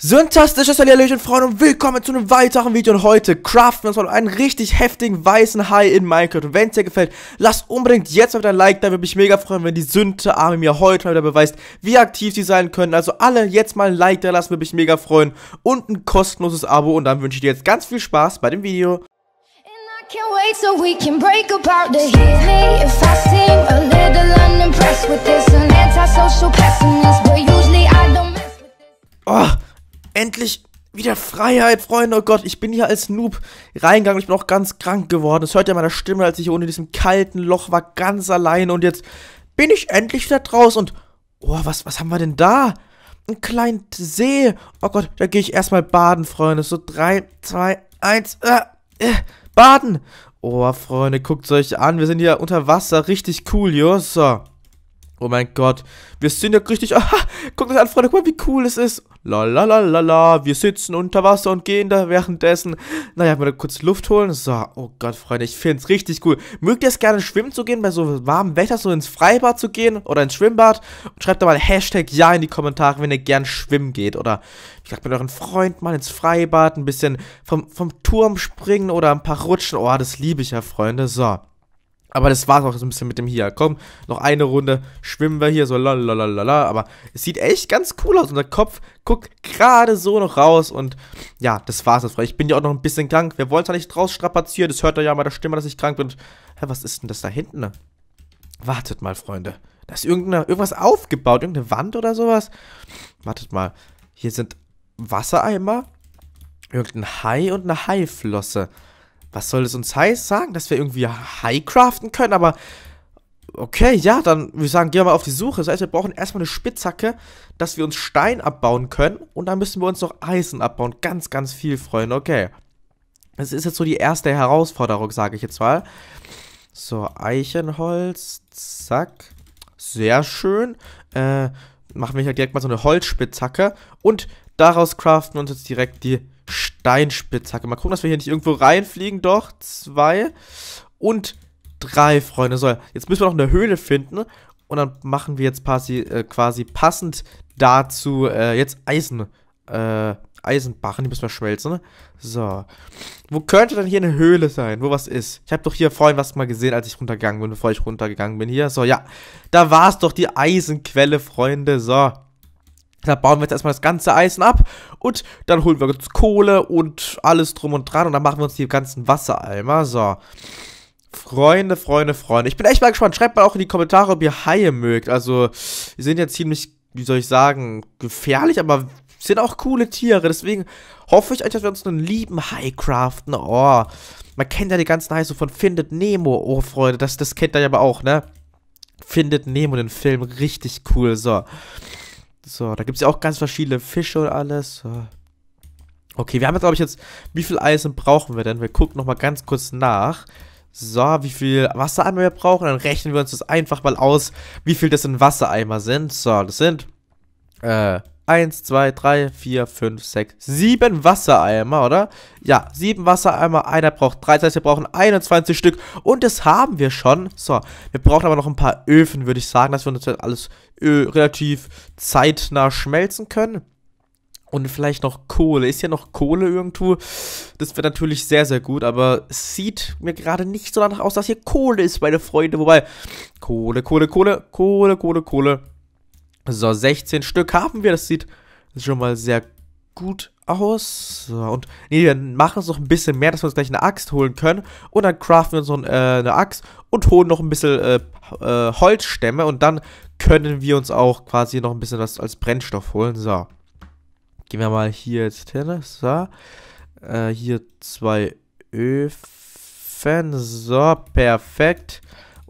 Syntastisches Hallöchen, Freunde, und willkommen zu einem weiteren Video. Und heute craften wir uns mal einen richtig heftigen weißen Hai in Minecraft. Und wenn es dir gefällt, lasst unbedingt jetzt mal wieder ein Like da. Würde mich mega freuen, wenn die Sünde-Arme mir heute mal wieder beweist, wie aktiv sie sein können. Also alle jetzt mal ein Like da lassen, würde mich mega freuen. Und ein kostenloses Abo. Und dann wünsche ich dir jetzt ganz viel Spaß bei dem Video. Oh endlich wieder Freiheit, Freunde. Oh Gott, ich bin hier als Noob reingegangen. ich bin auch ganz krank geworden. Das hört ja meine Stimme, als ich hier unten diesem kalten Loch war, ganz allein. Und jetzt bin ich endlich wieder draußen. Und, oh, was, was haben wir denn da? Ein kleiner See. Oh Gott, da gehe ich erstmal baden, Freunde. So, 3, 2, 1, baden. Oh, Freunde, guckt euch an. Wir sind hier unter Wasser. Richtig cool, jo. So. Oh mein Gott, wir sind ja richtig. Aha, guck das an, Freunde, guck mal, wie cool es ist. La la la la la, wir sitzen unter Wasser und gehen da währenddessen. Naja, mal kurz Luft holen. So, oh Gott, Freunde, ich find's richtig cool. Mögt ihr es gerne schwimmen zu gehen, bei so warmem Wetter, so ins Freibad zu gehen oder ins Schwimmbad? Und schreibt da mal Hashtag Ja in die Kommentare, wenn ihr gern schwimmen geht. Oder ich sag mit euren Freunden mal ins Freibad, ein bisschen vom, vom Turm springen oder ein paar Rutschen. Oh, das liebe ich ja, Freunde. So. Aber das war's auch so ein bisschen mit dem hier. Komm, noch eine Runde schwimmen wir hier so lalalala. Aber es sieht echt ganz cool aus. Unser Kopf guckt gerade so noch raus. Und ja, das war's jetzt, Freunde. Ich bin ja auch noch ein bisschen krank. Wer wollte da nicht draus strapazieren. Das hört er ja mal der Stimme, dass ich krank bin. hä, was ist denn das da hinten? Ne? Wartet mal, Freunde. Da ist irgendeine, irgendwas aufgebaut. Irgendeine Wand oder sowas. Wartet mal. Hier sind Wassereimer. Irgendein Hai und eine Haiflosse was soll es uns heiß sagen, dass wir irgendwie high craften können, aber okay, ja, dann wir sagen, gehen wir mal auf die Suche. Das heißt, wir brauchen erstmal eine Spitzhacke, dass wir uns Stein abbauen können und dann müssen wir uns noch Eisen abbauen. Ganz, ganz viel, Freunde, okay. Das ist jetzt so die erste Herausforderung, sage ich jetzt mal. So, Eichenholz, zack. Sehr schön. Äh, machen wir hier direkt mal so eine Holzspitzhacke und daraus craften wir uns jetzt direkt die Steinspitzhacke. Mal gucken, dass wir hier nicht irgendwo reinfliegen. Doch, zwei und drei, Freunde. So, jetzt müssen wir noch eine Höhle finden. Und dann machen wir jetzt quasi, äh, quasi passend dazu äh, jetzt Eisen. Äh, Eisenbachen, die müssen wir schmelzen. Ne? So. Wo könnte denn hier eine Höhle sein, wo was ist? Ich habe doch hier vorhin was mal gesehen, als ich runtergegangen bin, bevor ich runtergegangen bin hier. So, ja. Da war es doch die Eisenquelle, Freunde. So. Da bauen wir jetzt erstmal das ganze Eisen ab und dann holen wir uns Kohle und alles drum und dran und dann machen wir uns die ganzen Wassereimer. So. Freunde, Freunde, Freunde. Ich bin echt mal gespannt. Schreibt mal auch in die Kommentare, ob ihr Haie mögt. Also, die sind ja ziemlich, wie soll ich sagen, gefährlich, aber sind auch coole Tiere. Deswegen hoffe ich euch, dass wir uns einen lieben Hai craften. Oh, man kennt ja die ganzen Haie so von Findet Nemo. Oh, Freunde, das, das kennt ihr ja aber auch, ne? Findet Nemo, den Film. Richtig cool. So. So, da gibt es ja auch ganz verschiedene Fische und alles. So. Okay, wir haben jetzt, glaube ich, jetzt... Wie viel Eisen brauchen wir denn? Wir gucken nochmal ganz kurz nach. So, wie viel Wassereimer wir brauchen. Dann rechnen wir uns das einfach mal aus, wie viel das in Wassereimer sind. So, das sind... Äh, 1, 2, 3, 4, 5, 6, 7 Wassereimer, oder? Ja, 7 Wassereimer, einer braucht 3, das heißt wir brauchen 21 Stück und das haben wir schon. So, wir brauchen aber noch ein paar Öfen, würde ich sagen, dass wir uns das alles äh, relativ zeitnah schmelzen können. Und vielleicht noch Kohle. Ist hier noch Kohle irgendwo? Das wäre natürlich sehr, sehr gut, aber es sieht mir gerade nicht so danach aus, dass hier Kohle ist, meine Freunde. Wobei, Kohle, Kohle, Kohle, Kohle, Kohle, Kohle. So, 16 Stück haben wir. Das sieht schon mal sehr gut aus. So, und nee, wir machen es noch ein bisschen mehr, dass wir uns gleich eine Axt holen können. Und dann craften wir uns noch äh, eine Axt und holen noch ein bisschen äh, äh, Holzstämme. Und dann können wir uns auch quasi noch ein bisschen was als Brennstoff holen. So. Gehen wir mal hier jetzt hin. So. Äh, hier zwei Öfen. So, perfekt.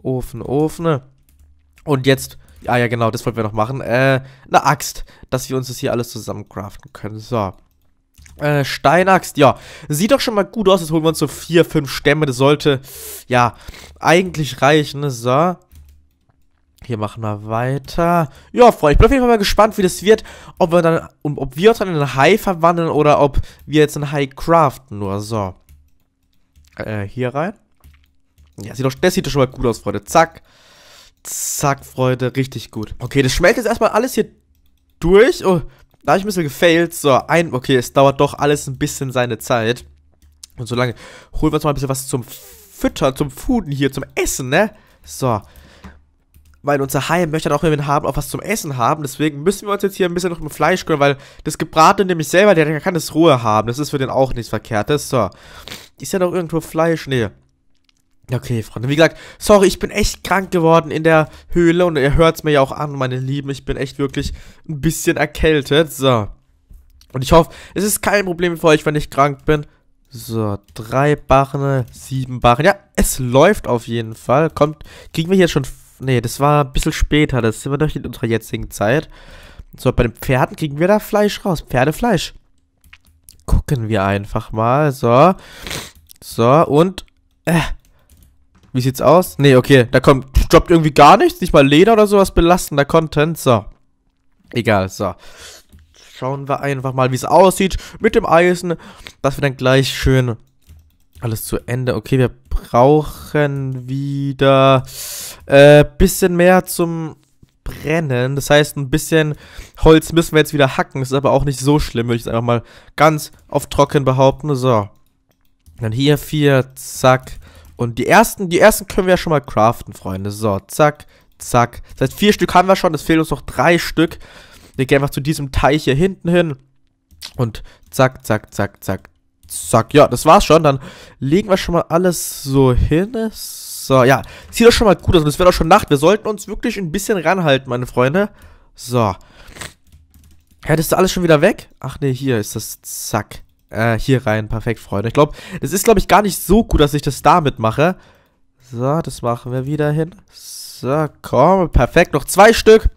Ofen, Ofen. Und jetzt Ah ja, genau, das wollten wir noch machen. Äh, eine Axt, dass wir uns das hier alles zusammen craften können. So. Äh, Steinaxt, ja. Sieht doch schon mal gut aus. Jetzt holen wir uns so vier, fünf Stämme. Das sollte, ja, eigentlich reichen. So. Hier machen wir weiter. Ja, Freunde, ich bin auf jeden Fall mal gespannt, wie das wird. Ob wir dann, ob wir uns dann in einen Hai verwandeln oder ob wir jetzt einen Hai craften. Nur so. Äh, hier rein. Ja, sieht doch, das sieht doch schon mal gut aus, Freunde. Zack. Zack, Freude, richtig gut. Okay, das schmelzt jetzt erstmal alles hier durch. Oh, da habe ich ein bisschen gefailt. So, ein, okay, es dauert doch alles ein bisschen seine Zeit. Und solange holen wir uns mal ein bisschen was zum Füttern, zum Fooden hier, zum Essen, ne? So. Weil unser Hai möchte dann auch jemanden haben, auch was zum Essen haben. Deswegen müssen wir uns jetzt hier ein bisschen noch mit Fleisch kümmern, weil das Gebratene nämlich selber, der kann das Ruhe haben. Das ist für den auch nichts Verkehrtes. So. Ist ja noch irgendwo Fleisch? Nee. Okay, Freunde, wie gesagt, sorry, ich bin echt krank geworden in der Höhle und ihr hört es mir ja auch an, meine Lieben, ich bin echt wirklich ein bisschen erkältet. So. Und ich hoffe, es ist kein Problem für euch, wenn ich krank bin. So, drei Barren, sieben Barren. Ja, es läuft auf jeden Fall. Kommt, kriegen wir hier schon... Nee, das war ein bisschen später, das sind wir doch in unserer jetzigen Zeit. So, bei den Pferden kriegen wir da Fleisch raus, Pferdefleisch. Gucken wir einfach mal, so. So, und... Äh, wie sieht's aus? Nee, okay, da kommt, droppt irgendwie gar nichts, nicht mal Leder oder sowas, belastender Content, so. Egal, so. Schauen wir einfach mal, wie es aussieht mit dem Eisen, dass wir dann gleich schön alles zu Ende. Okay, wir brauchen wieder äh, bisschen mehr zum Brennen. Das heißt, ein bisschen Holz müssen wir jetzt wieder hacken. Das ist aber auch nicht so schlimm, würde ich jetzt einfach mal ganz auf trocken behaupten. So. Dann hier vier, zack. Und die ersten, die ersten können wir ja schon mal craften, Freunde. So, zack, zack. Das heißt, vier Stück haben wir schon, es fehlen uns noch drei Stück. Wir gehen einfach zu diesem Teich hier hinten hin. Und zack, zack, zack, zack, zack. Ja, das war's schon. Dann legen wir schon mal alles so hin. So, ja. Sieht doch schon mal gut aus. Und es wird auch schon Nacht. Wir sollten uns wirklich ein bisschen ranhalten, meine Freunde. So. Ja, du alles schon wieder weg. Ach nee, hier ist das. Zack äh, hier rein. Perfekt, Freunde. Ich glaube, es ist, glaube ich, gar nicht so gut, dass ich das damit mache. So, das machen wir wieder hin. So, komm, perfekt. Noch zwei Stück.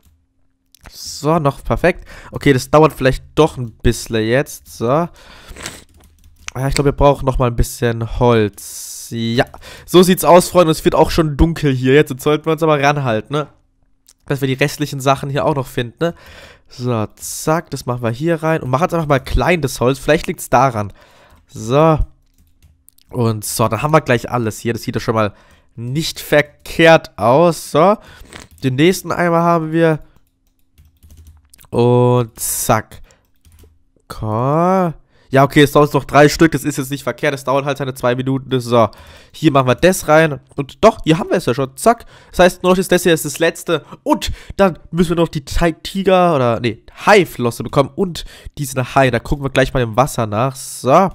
So, noch perfekt. Okay, das dauert vielleicht doch ein bisschen jetzt. So. Ich glaube, wir brauchen noch mal ein bisschen Holz. Ja, so sieht's aus, Freunde. Es wird auch schon dunkel hier. Jetzt, jetzt sollten wir uns aber ranhalten, ne? Dass wir die restlichen Sachen hier auch noch finden, ne? So, zack, das machen wir hier rein. Und machen es einfach mal klein, das Holz. Vielleicht liegt es daran. So. Und so, dann haben wir gleich alles hier. Das sieht doch schon mal nicht verkehrt aus. So. Den nächsten Eimer haben wir. Und zack. Komm ja, okay, es dauert noch drei Stück, das ist jetzt nicht verkehrt, das dauert halt seine zwei Minuten. Das so, hier machen wir das rein. Und doch, hier haben wir es ja schon. Zack. Das heißt, nur noch ist das hier ist das letzte. Und dann müssen wir noch die Tiger oder nee, Haiflosse bekommen und diesen Hai. Da gucken wir gleich mal im Wasser nach. So.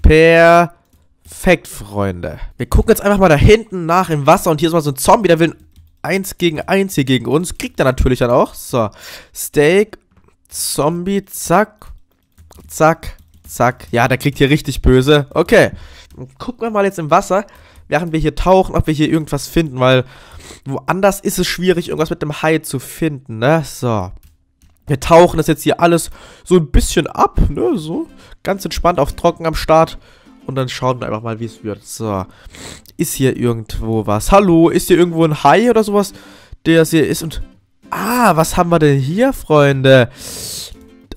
Perfekt, Freunde. Wir gucken jetzt einfach mal da hinten nach im Wasser und hier ist mal so ein Zombie, der will ein 1 gegen 1 hier gegen uns. Kriegt er natürlich dann auch. So. Steak. Zombie. Zack. Zack. Zack. Ja, der kriegt hier richtig böse. Okay. Gucken wir mal jetzt im Wasser, während wir hier tauchen, ob wir hier irgendwas finden, weil woanders ist es schwierig, irgendwas mit dem Hai zu finden, ne? So. Wir tauchen das jetzt hier alles so ein bisschen ab, ne? So. Ganz entspannt auf trocken am Start. Und dann schauen wir einfach mal, wie es wird. So. Ist hier irgendwo was? Hallo? Ist hier irgendwo ein Hai oder sowas, der es hier ist? Und. Ah, was haben wir denn hier, Freunde?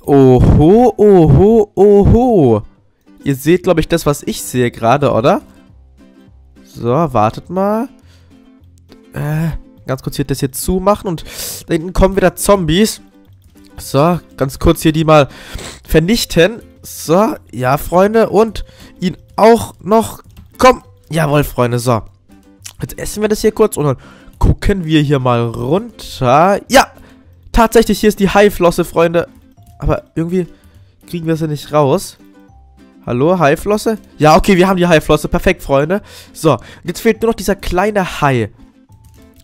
Oho, oho, oho. Ihr seht, glaube ich, das, was ich sehe gerade, oder? So, wartet mal. Äh, ganz kurz hier das hier zumachen und da hinten kommen wieder Zombies. So, ganz kurz hier die mal vernichten. So, ja, Freunde. Und ihn auch noch. Komm. Jawohl, Freunde, so. Jetzt essen wir das hier kurz und dann gucken wir hier mal runter. Ja, tatsächlich, hier ist die Haiflosse, Freunde. Aber irgendwie kriegen wir sie nicht raus. Hallo, Haiflosse? Ja, okay, wir haben die Haiflosse. Perfekt, Freunde. So, jetzt fehlt nur noch dieser kleine Hai.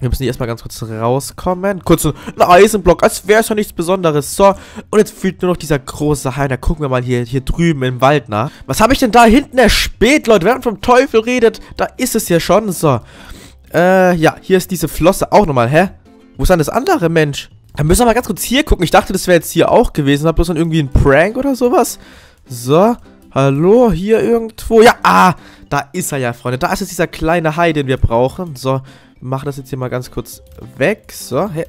Wir müssen hier erstmal ganz kurz rauskommen. Kurz ein Eisenblock, als wäre es ja nichts Besonderes. So, und jetzt fehlt nur noch dieser große Hai. Da gucken wir mal hier, hier drüben im Wald nach. Was habe ich denn da hinten erspäht, Leute? Wenn man vom Teufel redet, da ist es ja schon. So, äh, ja, hier ist diese Flosse auch nochmal. Hä? Wo ist denn das andere, Mensch? Dann müssen wir mal ganz kurz hier gucken. Ich dachte, das wäre jetzt hier auch gewesen. Hab bloß dann irgendwie ein Prank oder sowas. So, hallo, hier irgendwo. Ja, ah, da ist er ja, Freunde. Da ist jetzt dieser kleine Hai, den wir brauchen. So, machen das jetzt hier mal ganz kurz weg. So, hä?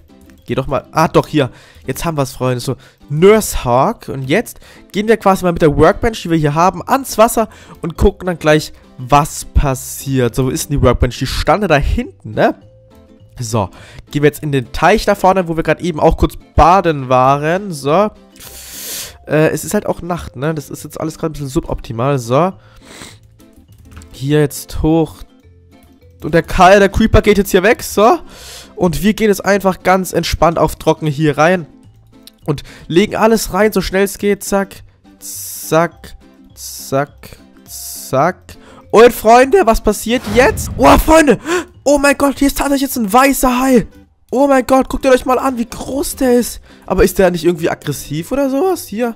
Geh doch mal. Ah, doch, hier. Jetzt haben wir es, Freunde. So, Nurse Hawk. Und jetzt gehen wir quasi mal mit der Workbench, die wir hier haben, ans Wasser und gucken dann gleich, was passiert. So, wo ist denn die Workbench? Die stand da hinten, ne? So, gehen wir jetzt in den Teich da vorne, wo wir gerade eben auch kurz baden waren. So. Äh, es ist halt auch Nacht, ne? Das ist jetzt alles gerade ein bisschen suboptimal. So. Hier jetzt hoch. Und der Karl, der Creeper geht jetzt hier weg. So. Und wir gehen jetzt einfach ganz entspannt auf Trocken hier rein. Und legen alles rein, so schnell es geht. Zack, zack, zack, zack. Und Freunde, was passiert jetzt? Oh, Freunde! Oh mein Gott, hier ist tatsächlich jetzt ein weißer Hai. Oh mein Gott, guckt euch mal an, wie groß der ist. Aber ist der nicht irgendwie aggressiv oder sowas? Hier.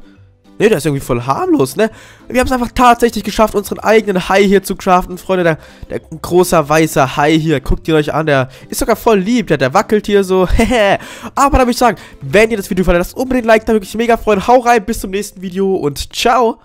Ne, der ist irgendwie voll harmlos, ne? Wir haben es einfach tatsächlich geschafft, unseren eigenen Hai hier zu craften, Freunde. Der, der großer weißer Hai hier, guckt ihn euch an, der ist sogar voll lieb, der, der wackelt hier so. Aber da würde ich sagen, wenn ihr das Video gefallen hat, lasst unbedingt ein Like, da würde ich mich mega freuen. Hau rein, bis zum nächsten Video und ciao.